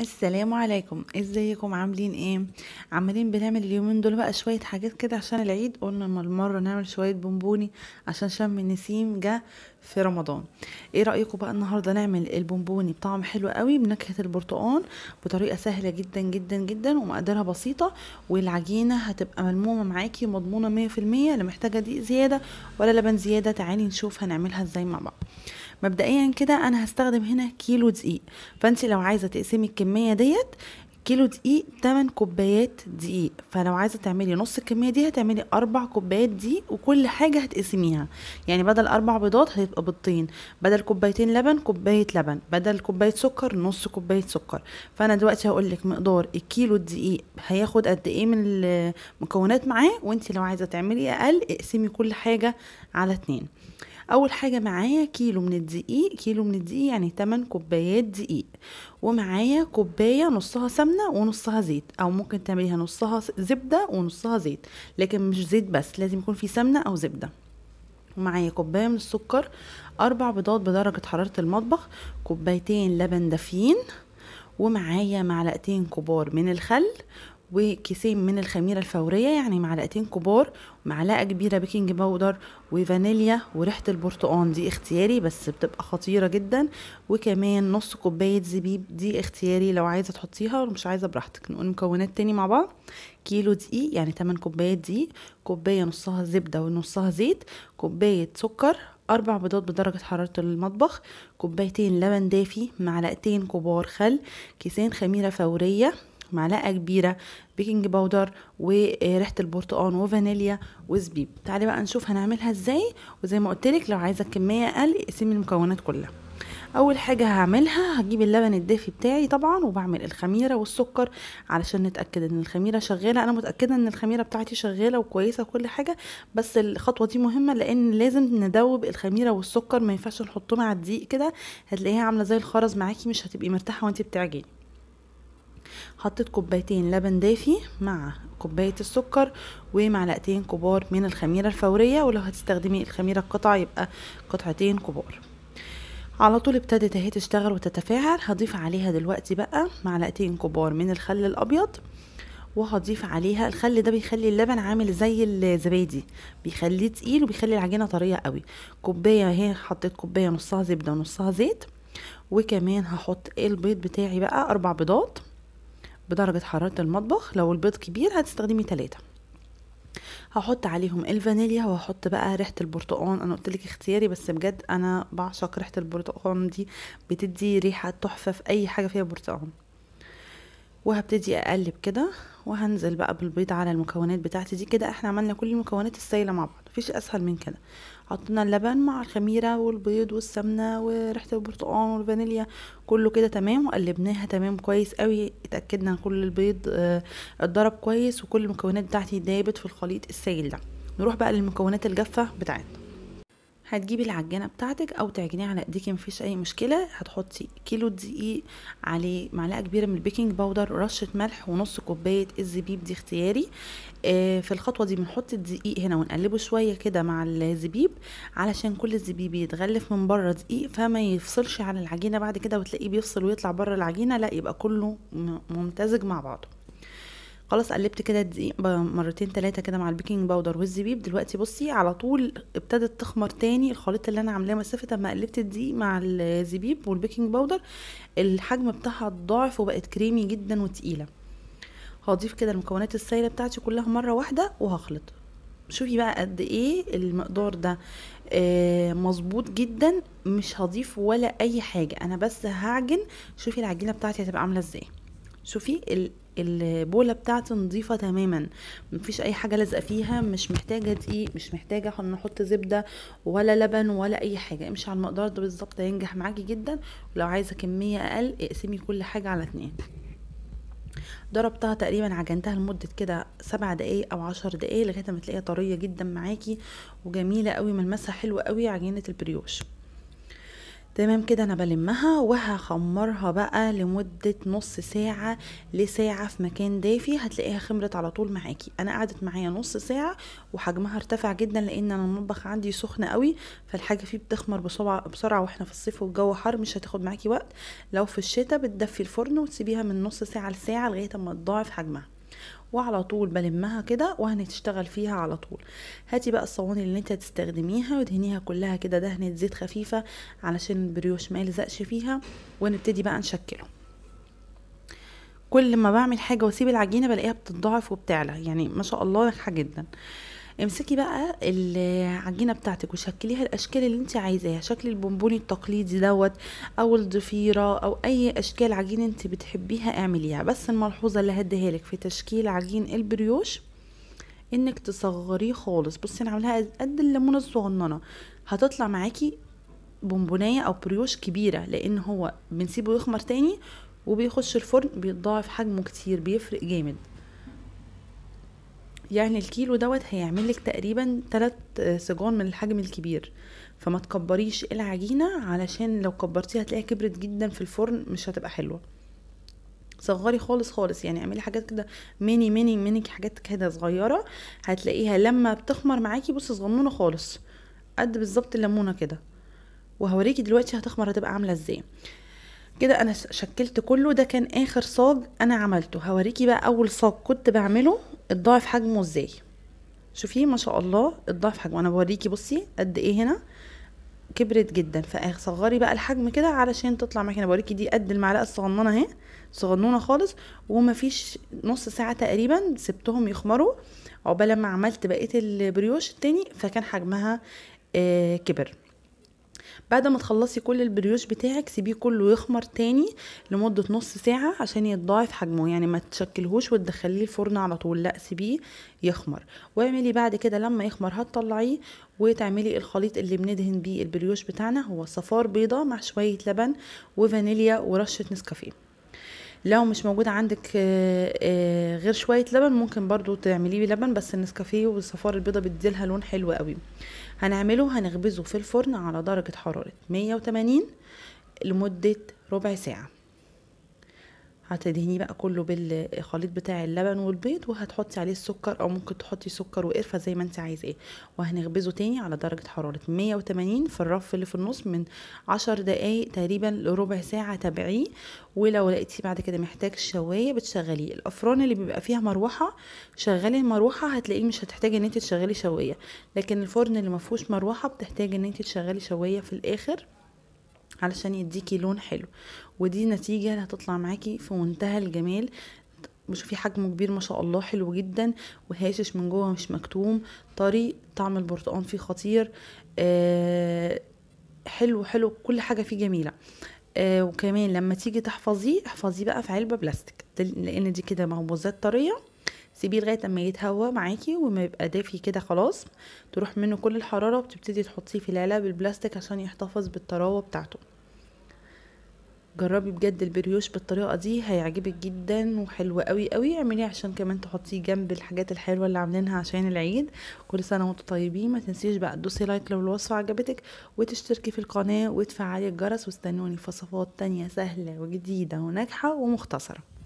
السلام عليكم ازيكم عاملين ايه عمالين بنعمل اليومين دول بقى شويه حاجات كده عشان العيد قلنا المره نعمل شويه بونبوني عشان شم النسيم جه في رمضان ايه رايكم بقى النهارده نعمل البونبوني بطعم حلو قوي بنكهه البرتقال بطريقه سهله جدا جدا جدا ومقاديرها بسيطه والعجينه هتبقى ملمومه معاكي مضمونه 100% لا محتاجه دقيق زياده ولا لبن زياده تعالي نشوف هنعملها ازاي مع بعض مبدئيا كده انا هستخدم هنا كيلو دقيق فانت لو عايزه تقسمي الكميه ديت كيلو دقيق 8 كوبايات دقيق فلو عايزه تعملي نص الكميه دي هتعملي اربع كوبايات دقيق وكل حاجه هتقسميها يعني بدل اربع بيضات هيبقى بيضتين بدل كوبايتين لبن كوبايه لبن بدل كوبايه سكر نص كوبايه سكر فانا دلوقتي هقول لك مقدار الكيلو الدقيق هياخد قد ايه من المكونات معاه وانت لو عايزه تعملي اقل اقسمي كل حاجه على اتنين اول حاجه معايا كيلو من الدقيق كيلو من الدقيق يعني 8 كوبايات دقيق ومعايا كوبايه نصها سمنه ونصها زيت او ممكن تعمليها نصها زبده ونصها زيت لكن مش زيت بس لازم يكون في سمنه او زبده ومعايا كوبايه من السكر اربع بيضات بدرجه حراره المطبخ كوبايتين لبن دافيين ومعايا معلقتين كبار من الخل وكيسين من الخميرة الفورية يعني معلقتين كبار معلقة كبيرة بيكنج باودر وفانيليا وريحة البرتقان دي اختياري بس بتبقى خطيرة جدا وكمان نص كوباية زبيب دي اختياري لو عايزة تحطيها ومش عايزة براحتك نقول مكونات تاني مع بعض كيلو دقيق يعني 8 كوبايات دقيق كوباية نصها زبدة ونصها زيت كوباية سكر أربع بيضات بدرجة حرارة المطبخ كوبايتين لبن دافي معلقتين كبار خل كيسين خميرة فورية معلقه كبيره بيكنج باودر وريحه البرتقال وفانيليا وزبيب تعالي بقى نشوف هنعملها ازاي وزي ما لك لو عايزه كميه اقل اقسمي المكونات كلها اول حاجه هعملها هجيب اللبن الدافي بتاعي طبعا وبعمل الخميره والسكر علشان نتاكد ان الخميره شغاله انا متاكده ان الخميره بتاعتي شغاله وكويسه وكل حاجه بس الخطوه دي مهمه لان لازم ندوب الخميره والسكر ما ينفعش نحطهم على الدقيق كده هتلاقيها عامله زي الخرز معاكي مش هتبقي مرتاحه وانت بتعجني حطيت كوبايتين لبن دافي مع كوباية السكر ومعلقتين كبار من الخميرة الفورية ولو هتستخدمي الخميرة القطع يبقى قطعتين كبار على طول ابتدت اهي تشتغل وتتفاعل هضيف عليها دلوقتي بقى معلقتين كبار من الخل الابيض وهضيف عليها الخل ده بيخلي اللبن عامل زي الزبادي بيخليه تقيل وبيخلي العجينه طريه قوي كوبايه اهي حطيت كوبايه نصها زبده ونصها زيت وكمان هحط البيض بتاعي بقى اربع بيضات بدرجة حرارة المطبخ لو البيض كبير هتستخدمي تلاتة هحط عليهم الفانيليا وهحط بقى ريحه البرتقال انا قلت لك اختياري بس بجد انا بعشق ريحه البرتقال دي بتدي ريحه تحفه في اي حاجه فيها برتقال وهبتدي اقلب كده وهنزل بقى بالبيض على المكونات بتاعتي دي كده احنا عملنا كل المكونات السايله مع بعض مفيش اسهل من كده حطينا اللبن مع الخميره والبيض والسمنه وريحه البرتقال والفانيليا كله كده تمام وقلبناها تمام كويس قوي اتاكدنا ان كل البيض آه، اتضرب كويس وكل المكونات بتاعتي دابت في الخليط السائل ده نروح بقى للمكونات الجافه بتاعتنا هتجيبي العجينه بتاعتك او تعجنيها على ايديك مفيش اي مشكله هتحطي كيلو دقيق عليه معلقه كبيره من البيكنج باودر رشه ملح ونص كوبايه الزبيب دي اختياري آه في الخطوه دي بنحط الدقيق هنا ونقلبه شويه كده مع الزبيب علشان كل الزبيب يتغلف من بره دقيق فما يفصلش عن العجينه بعد كده وتلاقيه بيفصل ويطلع بره العجينه لا يبقى كله ممتزج مع بعضه خلاص قلبت كده الدقيق مرتين تلاتة كده مع البيكنج باودر والزبيب دلوقتي بصي على طول ابتدت تخمر تاني الخليط اللي انا عاملاه مسافه اما قلبت الدقيق مع الزبيب والبيكنج باودر الحجم بتاعها اتضاعف وبقت كريمي جدا وتقيله هضيف كده المكونات السائله بتاعتي كلها مره واحده وهخلط شوفي بقى قد ايه المقدار ده آه مظبوط جدا مش هضيف ولا اي حاجه انا بس هعجن شوفي العجينه بتاعتي هتبقى عامله ازاي شوفي البوله بتاعتي نظيفه تماما مفيش اي حاجه لازقه فيها مش محتاجه دقيق مش محتاجه نحط زبده ولا لبن ولا اي حاجه امشي على المقدار ده بالظبط هينجح معاكي جدا ولو عايزه كميه اقل اقسمي كل حاجه على اتنين ضربتها تقريبا عجنتها لمدة كده سبع دقايق او عشر دقايق لغاية ما تلاقيها طرية جدا معاكي وجميلة قوي ملمسها حلو قوي عجينة البريوش تمام كده انا بلمها وهخمرها بقى لمدة نص ساعة لساعة في مكان دافي هتلاقيها خمرت على طول معاكي انا قعدت معايا نص ساعة وحجمها ارتفع جدا لان انا المطبخ عندي سخن قوي فالحاجة فيه بتخمر بسرعة واحنا في الصيف والجو حر مش هتاخد معاكي وقت لو في الشتاء بتدفي الفرن وتسيبيها من نص ساعة لساعة لغاية ما تضاعف حجمها وعلى طول بلمها كده وهنشتغل فيها على طول هاتي بقى الصواني اللي انت هتستخدميها ودهنيها كلها كده دهنة زيت خفيفة علشان البريوش ما يلزقش فيها ونبتدي بقى نشكله كل ما بعمل حاجة واسيب العجينة بلاقيها بتتضاعف وبتعلى يعني ما شاء الله ناجحة جدا امسكي بقى العجينه بتاعتك وشكليها الاشكال اللي انت عايزاها شكل البونبوني التقليدي دوت او الضفيره او اي اشكال عجين انت بتحبيها اعمليها بس الملحوظه اللي هديها لك في تشكيل عجين البريوش انك تصغريه خالص بصي انا عاملاها قد الليمونه الصغننه هتطلع معاكي بونبونايه او بريوش كبيره لان هو بنسيبه يخمر تاني وبيخش الفرن بيتضاعف حجمه كتير بيفرق جامد يعني الكيلو دوت هيعمل لك تقريبا 3 سجون من الحجم الكبير فما تكبريش العجينه علشان لو كبرتيها هتلاقيها كبرت جدا في الفرن مش هتبقى حلوه صغري خالص خالص يعني اعملي حاجات كده ميني ميني ميني حاجات كده صغيره هتلاقيها لما بتخمر معاكي بصي صغنونه خالص قد بالظبط الليمونه كده وهوريكي دلوقتي هتخمر هتبقى عامله ازاي كده انا شكلت كله ده كان اخر صاج انا عملته هوريكي بقى اول صاج كنت بعمله الضعف حجمه ازاي شوفي ما شاء الله الضعف حجمه انا بوريكي بصي قد ايه هنا كبرت جدا فصغري بقى الحجم كده علشان تطلع معاكي انا بوريكي دي قد المعلقه الصغننه اهي صغنونه خالص ومفيش نص ساعه تقريبا سبتهم يخمروا عقبال ما عملت بقيه البريوش التاني فكان حجمها آه كبر بعد ما تخلصي كل البريوش بتاعك سيبيه كله يخمر تاني لمده نص ساعه عشان يتضاعف حجمه يعني ما تشكلهوش وتدخليه الفرن على طول لا سيبيه يخمر واعملي بعد كده لما يخمر هتطلعيه وتعملي الخليط اللي بندهن بيه البريوش بتاعنا هو صفار بيضه مع شويه لبن وفانيليا ورشه نسكافيه لو مش موجود عندك آه، آه، غير شويه لبن ممكن برضو تعمليه بلبن بس النسكافيه والصفار البيضه بتديلها لون حلو قوي هنعمله هنخبزه في الفرن على درجه حراره 180 لمده ربع ساعه هتدهنيه بقى كله بالخليط بتاع اللبن والبيض وهتحطي عليه السكر او ممكن تحطي سكر وقرفه زي ما انت عايزاه ايه. وهنخبزه تاني على درجه حراره 180 في الرف اللي في النص من 10 دقائق تقريبا لربع ساعه تابعيه ولو لقيتي بعد كده محتاج شوايه بتشغليه الافران اللي بيبقى فيها مروحه شغلي المروحه هتلاقيه مش هتحتاجي ان انت تشغلي شوايه لكن الفرن اللي ما مروحه بتحتاج ان انت تشغلي شوايه في الاخر علشان يديكي لون حلو ودي نتيجة هتطلع معاكي في منتهى الجمال بشوفي حجمه كبير ما شاء الله حلو جدا وهاشش من جوه مش مكتوم طري طعم البرتقال فيه خطير آه حلو حلو كل حاجه فيه جميله آه وكمان لما تيجي تحفظيه احفظيه بقى في علبه بلاستيك لان دي كده مخبوزات طريه سيبيه لغايه اما يتهوى معاكي وما يبقى دافي كده خلاص تروح منه كل الحراره وبتبتدي تحطيه في العلب البلاستيك عشان يحتفظ بالطراوه بتاعته جربي بجد البريوش بالطريقه دي هيعجبك جدا وحلو قوي قوي اعمليه عشان كمان تحطيه جنب الحاجات الحلوه اللي عاملينها عشان العيد كل سنه وانتم طيبين ما تنسيش بقى تدوسي لايك لو الوصفه عجبتك وتشتركي في القناه وتفعلي الجرس واستنوني في وصفات تانية سهله وجديده وناجحه ومختصره